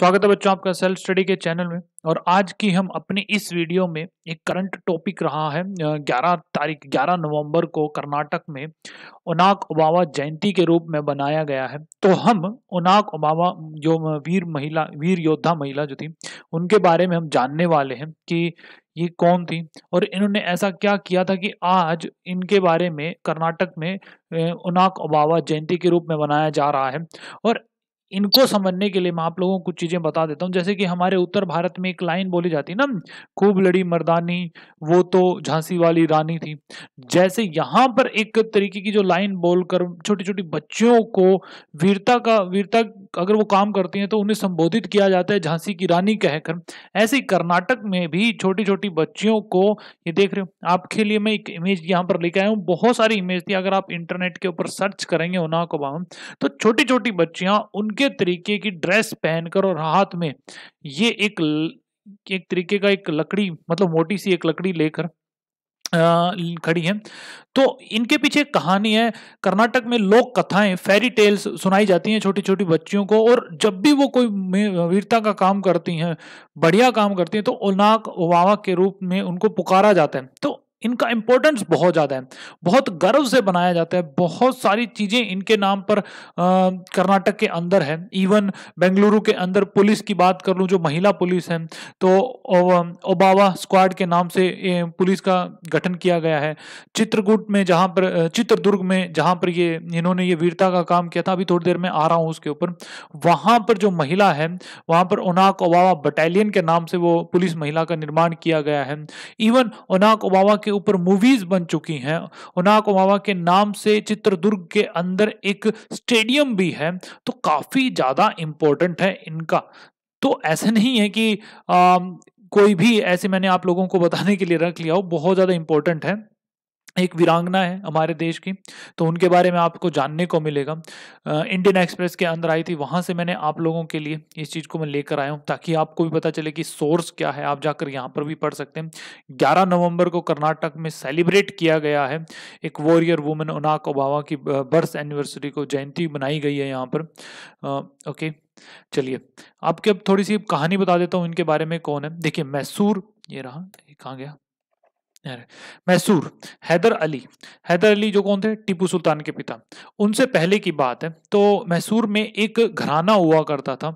स्वागत है बच्चों आपका सेल्फ स्टडी के चैनल में और आज की हम अपने इस वीडियो में एक करंट टॉपिक रहा है 11 तारीख 11 नवंबर को कर्नाटक में उनाक ओबावा जयंती के रूप में बनाया गया है तो हम उनाक ओबावा जो वीर महिला वीर योद्धा महिला जो थी उनके बारे में हम जानने वाले हैं कि ये कौन थी और इन्होंने ऐसा क्या किया था कि आज इनके बारे में कर्नाटक में उनाक ओबावा जयंती के रूप में मनाया जा रहा है और इनको समझने के लिए मैं आप लोगों को कुछ चीज़ें बता देता हूँ जैसे कि हमारे उत्तर भारत में एक लाइन बोली जाती है ना खूब लड़ी मर्दानी वो तो झांसी वाली रानी थी जैसे यहाँ पर एक तरीके की जो लाइन बोलकर छोटी छोटी बच्चियों को वीरता का वीरता अगर वो काम करती हैं तो उन्हें संबोधित किया जाता है झांसी की रानी कहकर ऐसे ही कर्नाटक में भी छोटी छोटी बच्चियों को ये देख रहे हो आपके लिए मैं एक इमेज यहाँ पर लेके आया हूँ बहुत सारी इमेज थी अगर आप इंटरनेट के ऊपर सर्च करेंगे उन्हा को तो छोटी छोटी बच्चियाँ उनके उनके तरीके की ड्रेस पहनकर और हाथ में ये एक एक तरीके का एक लकड़ी मतलब मोटी सी एक लकड़ी लेकर खड़ी है तो इनके पीछे कहानी है कर्नाटक में लोक कथाएं फेरी टेल्स सुनाई जाती हैं छोटी छोटी बच्चियों को और जब भी वो कोई वीरता का काम करती हैं बढ़िया काम करती हैं तो उनाक ओवावा के रूप में उनको पुकारा जाता है तो इनका इम्पोर्टेंस बहुत ज़्यादा है बहुत गर्व से बनाया जाता है बहुत सारी चीज़ें इनके नाम पर कर्नाटक के अंदर है इवन बेंगलुरु के अंदर पुलिस की बात कर लूँ जो महिला पुलिस है तो ओबावा स्क्वाड के नाम से पुलिस का गठन किया गया है चित्रकूट में जहां पर चित्रदुर्ग में जहां पर ये इन्होंने ये वीरता का काम किया था अभी थोड़ी देर में आ रहा हूँ उसके ऊपर वहां पर जो महिला है वहां पर ओनाक ओबावा बटालियन के नाम से वो पुलिस महिला का निर्माण किया गया है इवन ओनाक ओबावा के के ऊपर मूवीज बन चुकी हैं उनाक ओमावा के नाम से चित्रदुर्ग के अंदर एक स्टेडियम भी है तो काफ़ी ज़्यादा इंपॉर्टेंट है इनका तो ऐसा नहीं है कि आ, कोई भी ऐसे मैंने आप लोगों को बताने के लिए रख लिया हो बहुत ज़्यादा इंपॉर्टेंट है एक वीरांगना है हमारे देश की तो उनके बारे में आपको जानने को मिलेगा इंडियन एक्सप्रेस के अंदर आई थी वहाँ से मैंने आप लोगों के लिए इस चीज़ को मैं लेकर आया हूँ ताकि आपको भी पता चले कि सोर्स क्या है आप जाकर यहाँ पर भी पढ़ सकते हैं 11 नवंबर को कर्नाटक में सेलिब्रेट किया गया है एक वॉरियर वुमेन उनाक ओबावा की बर्थ एनिवर्सरी को जयंती मनाई गई है यहाँ पर आ, ओके चलिए आपके अब थोड़ी सी कहानी बता देता हूँ इनके बारे में कौन है देखिए मैसूर ये रहा ये कहाँ गया मैसूर हैदर अली हैदर अली जो कौन थे टीपू सुल्तान के पिता उनसे पहले की बात है तो मैसूर में एक घराना हुआ करता था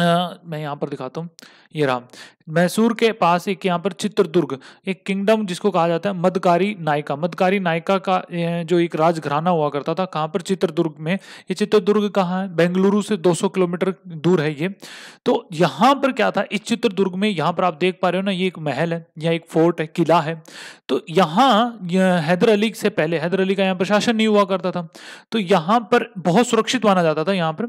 आ, मैं यहाँ पर दिखाता हूँ ये राम मैसूर के पास एक यहाँ पर चित्रदुर्ग एक किंगडम जिसको कहा जाता है मदकारी नायका मदकारी नायका का जो एक राजघराना हुआ करता था कहाँ पर चित्रदुर्ग में ये चित्रदुर्ग कहाँ है बेंगलुरु से 200 किलोमीटर दूर है ये तो यहाँ पर क्या था इस चित्रदुर्ग में यहाँ पर आप देख पा रहे हो ना ये एक महल है यहाँ एक फोर्ट है किला है तो यहाँ हैदर अली से पहले हैदर अली का यहाँ प्रशासन नहीं हुआ करता था तो यहाँ पर बहुत सुरक्षित माना जाता था यहाँ पर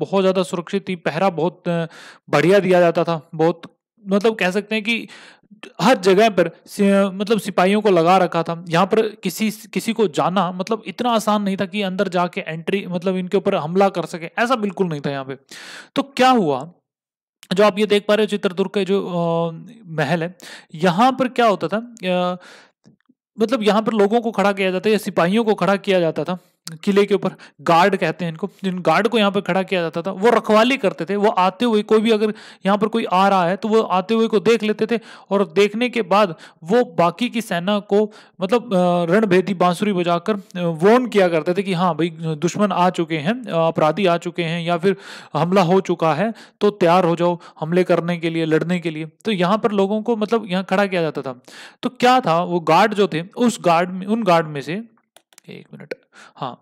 बहुत ज़्यादा सुरक्षित थी पहरा बहुत बढ़िया दिया जाता था बहुत मतलब कह सकते हैं कि हर जगह पर मतलब सिपाहियों को लगा रखा था यहाँ पर किसी किसी को जाना मतलब इतना आसान नहीं था कि अंदर जाके एंट्री मतलब इनके ऊपर हमला कर सके ऐसा बिल्कुल नहीं था यहाँ पे तो क्या हुआ जो आप ये देख पा रहे हो चित्रदुर्ग के जो आ, महल है यहाँ पर क्या होता था आ, मतलब यहाँ पर लोगों को खड़ा किया जाता या सिपाहियों को खड़ा किया जाता था किले के ऊपर गार्ड कहते हैं इनको जिन गार्ड को यहाँ पर खड़ा किया जाता था वो रखवाली करते थे वो आते हुए कोई भी अगर यहाँ पर कोई आ रहा है तो वो आते हुए को देख लेते थे और देखने के बाद वो बाकी की सेना को मतलब रणभेदी बांसुरी बजाकर वोन किया करते थे कि हाँ भाई दुश्मन आ चुके हैं अपराधी आ चुके हैं या फिर हमला हो चुका है तो तैयार हो जाओ हमले करने के लिए लड़ने के लिए तो यहाँ पर लोगों को मतलब यहाँ खड़ा किया जाता था तो क्या था वो गार्ड जो थे उस गार्ड में उन गार्ड में से एक मिनट हाँ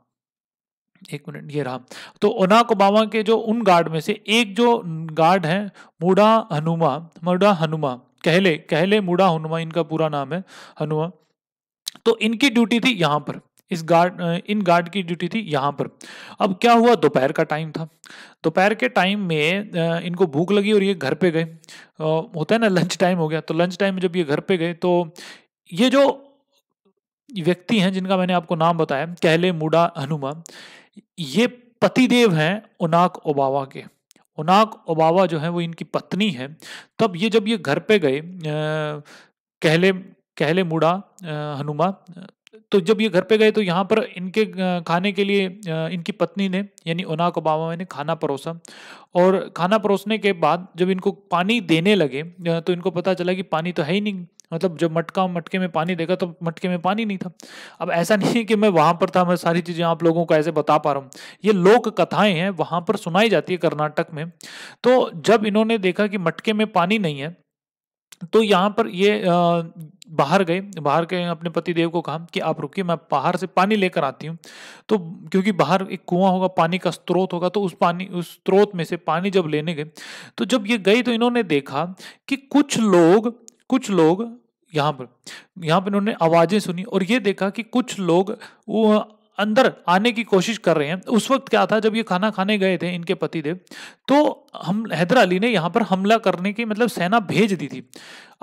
एक मिनट ये रहा तो ओनाक ओबामा के जो उन गार्ड में से एक जो गार्ड है मुड़ा हनुमा मुडा हनुमा कहले कहले मुड़ा हनुमा इनका पूरा नाम है हनुमा तो इनकी ड्यूटी थी यहाँ पर इस गार्ड इन गार्ड की ड्यूटी थी यहाँ पर अब क्या हुआ दोपहर का टाइम था दोपहर के टाइम में इनको भूख लगी और ये घर पे गए होता है ना लंच टाइम हो गया तो लंच टाइम में जब ये घर पे गए तो ये जो व्यक्ति हैं जिनका मैंने आपको नाम बताया कहले मुडा हनुमा ये पतिदेव हैं उनाक ओबावा के उनाक ओबावा जो है वो इनकी पत्नी है तब ये जब ये घर पे गए कहले कहले मुड़ा हनुमा तो जब ये घर पे गए तो यहाँ पर इनके खाने के लिए इनकी पत्नी ने यानी ओनाक ओबावा ने खाना परोसा और खाना परोसने के बाद जब इनको पानी देने लगे तो इनको पता चला कि पानी तो है ही नहीं मतलब जब मटका मटके में पानी देखा तो मटके में पानी नहीं था अब ऐसा नहीं है कि मैं वहाँ पर था मैं सारी चीज़ें आप लोगों को ऐसे बता पा रहा हूँ ये लोक कथाएं हैं वहाँ पर सुनाई जाती है कर्नाटक में तो जब इन्होंने देखा कि मटके में पानी नहीं है तो यहाँ पर ये बाहर गए बाहर के अपने पति देव को कहा कि आप रुकिए मैं बाहर से पानी लेकर आती हूँ तो क्योंकि बाहर एक कुआं होगा पानी का स्रोत होगा तो उस पानी उस स्रोत में से पानी जब लेने गए तो जब ये गई तो इन्होंने देखा कि कुछ लोग कुछ लोग यहाँ पर यहाँ पर उन्होंने आवाज़ें सुनी और ये देखा कि कुछ लोग वो अंदर आने की कोशिश कर रहे हैं उस वक्त क्या था जब ये खाना खाने गए थे इनके पति देव तो हम हैदर अली ने यहाँ पर हमला करने की मतलब सेना भेज दी थी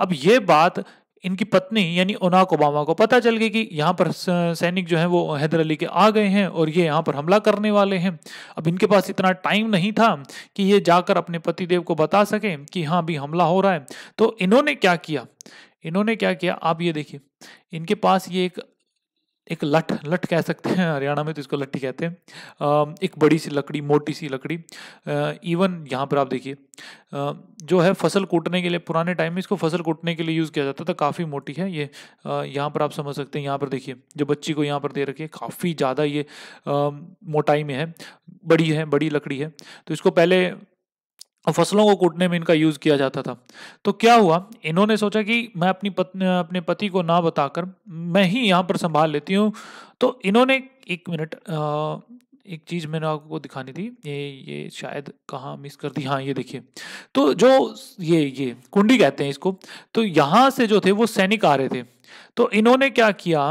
अब ये बात इनकी पत्नी यानी ओनाक ओबामा को पता चल गई कि यहाँ पर सैनिक जो हैं वो हैदर अली के आ गए हैं और ये यहाँ पर हमला करने वाले हैं अब इनके पास इतना टाइम नहीं था कि ये जाकर अपने पतिदेव को बता सकें कि हाँ अभी हमला हो रहा है तो इन्होंने क्या किया इन्होंने क्या किया आप ये देखिए इनके पास ये एक एक लठ लठ कह सकते हैं हरियाणा में तो इसको लट्ठी कहते हैं एक बड़ी सी लकड़ी मोटी सी लकड़ी इवन यहाँ पर आप देखिए जो है फसल कूटने के लिए पुराने टाइम में इसको फसल कूटने के लिए यूज़ किया जाता था काफ़ी मोटी है ये यहाँ पर आप समझ सकते हैं यहाँ पर देखिए जो बच्ची को यहाँ पर दे रखिए काफ़ी ज़्यादा ये मोटाई में है बड़ी है बड़ी लकड़ी है तो इसको पहले और फसलों को कूटने में इनका यूज किया जाता था तो क्या हुआ इन्होंने सोचा कि मैं अपनी पत्नी अपने पति को ना बताकर मैं ही यहाँ पर संभाल लेती हूँ तो इन्होंने एक मिनट एक चीज़ मैंने आपको दिखानी थी ये ये शायद कहाँ मिस कर दी हाँ ये देखिए तो जो ये ये कुंडी कहते हैं इसको तो यहाँ से जो थे वो सैनिक आ रहे थे तो इन्होंने क्या किया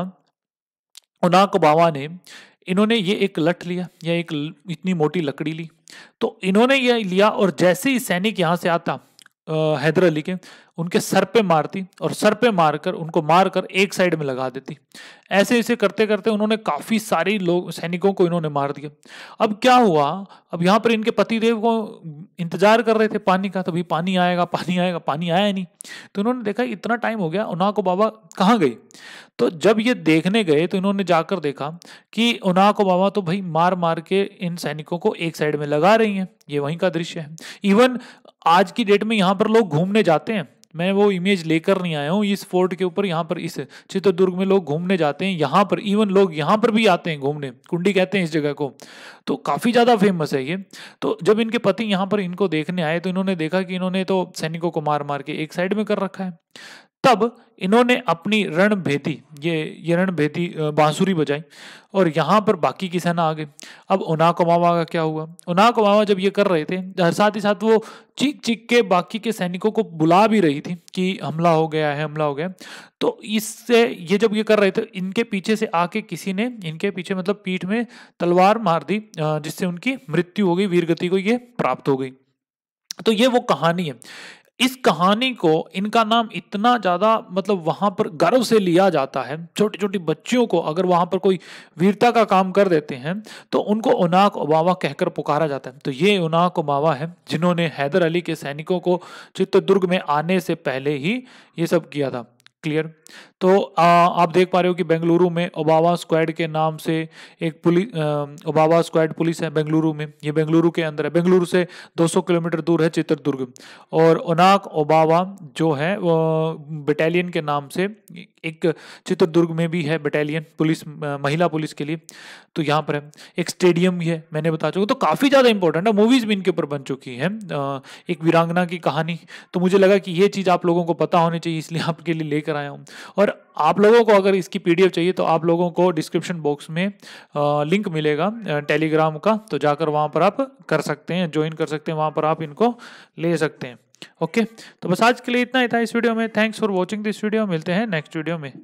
उनाक बाबा ने इन्होंने ये एक लठ लिया या एक इतनी मोटी लकड़ी ली तो इन्होंने ये लिया और जैसे ही सैनिक यहां से आता हैदर अली के उनके सर पे मारती और सर पे मारकर उनको मारकर एक साइड में लगा देती ऐसे ऐसे करते करते उन्होंने काफ़ी सारे लोग सैनिकों को इन्होंने मार दिया अब क्या हुआ अब यहाँ पर इनके पतिदेव को इंतजार कर रहे थे पानी का तभी पानी आएगा पानी आएगा पानी आया नहीं तो इन्होंने देखा इतना टाइम हो गया उना को बाबा कहाँ गई तो जब ये देखने गए तो इन्होंने जाकर देखा कि उना को बाबा तो भाई मार मार के इन सैनिकों को एक साइड में लगा रही हैं ये वहीं का दृश्य है इवन आज की डेट में यहाँ पर लोग घूमने जाते हैं मैं वो इमेज लेकर नहीं आया हूँ इस फोर्ट के ऊपर यहाँ पर इस चित्रदुर्ग में लोग घूमने जाते हैं यहाँ पर इवन लोग यहाँ पर भी आते हैं घूमने कुंडी कहते हैं इस जगह को तो काफ़ी ज़्यादा फेमस है ये तो जब इनके पति यहाँ पर इनको देखने आए तो इन्होंने देखा कि इन्होंने तो सैनिकों को मार मार के एक साइड में कर रखा है तब इन्होंने अपनी रण भेदी ये ये रण भेदी बांसुरी बजाई और यहाँ पर बाकी की सेना आ गई अब उना को मामा का क्या हुआ उना को मामा जब ये कर रहे थे साथ ही साथ वो चीख चीख के बाकी के सैनिकों को बुला भी रही थी कि हमला हो गया है हमला हो गया तो इससे ये जब ये कर रहे थे इनके पीछे से आके किसी ने इनके पीछे मतलब पीठ में तलवार मार दी जिससे उनकी मृत्यु हो गई वीरगति को ये प्राप्त हो गई तो ये वो कहानी है इस कहानी को इनका नाम इतना ज़्यादा मतलब वहां पर गर्व से लिया जाता है छोटी छोटी बच्चियों को अगर वहां पर कोई वीरता का काम कर देते हैं तो उनको उनाक ओबावा कहकर पुकारा जाता है तो ये उनाक ओबावा है जिन्होंने हैदर अली के सैनिकों को चित्रदुर्ग में आने से पहले ही ये सब किया था क्लियर तो आ, आप देख पा रहे हो कि बेंगलुरु में ओबावा स्क्वाड के नाम से एक पुलिस ओबावा स्क्वाड पुलिस है बेंगलुरु में ये बेंगलुरु के अंदर है बेंगलुरु से 200 किलोमीटर दूर है चित्रदुर्ग और ओनाक ओबावा जो है वो बटालियन के नाम से एक चित्रदुर्ग में भी है बटालियन पुलिस महिला पुलिस के लिए तो यहाँ पर है एक स्टेडियम भी है मैंने बता चुका तो काफ़ी ज़्यादा इंपॉर्टेंट है मूवीज़ भी इनके ऊपर बन चुकी हैं एक वीरांगना की कहानी तो मुझे लगा कि ये चीज़ आप लोगों को पता होनी चाहिए इसलिए आपके लिए लेकर आया हूँ और और आप लोगों को अगर इसकी पीडीएफ चाहिए तो आप लोगों को डिस्क्रिप्शन बॉक्स में लिंक मिलेगा टेलीग्राम का तो जाकर वहाँ पर आप कर सकते हैं ज्वाइन कर सकते हैं वहाँ पर आप इनको ले सकते हैं ओके तो बस आज के लिए इतना ही था इस वीडियो में thanks for watching this video मिलते हैं नेक्स्ट वीडियो में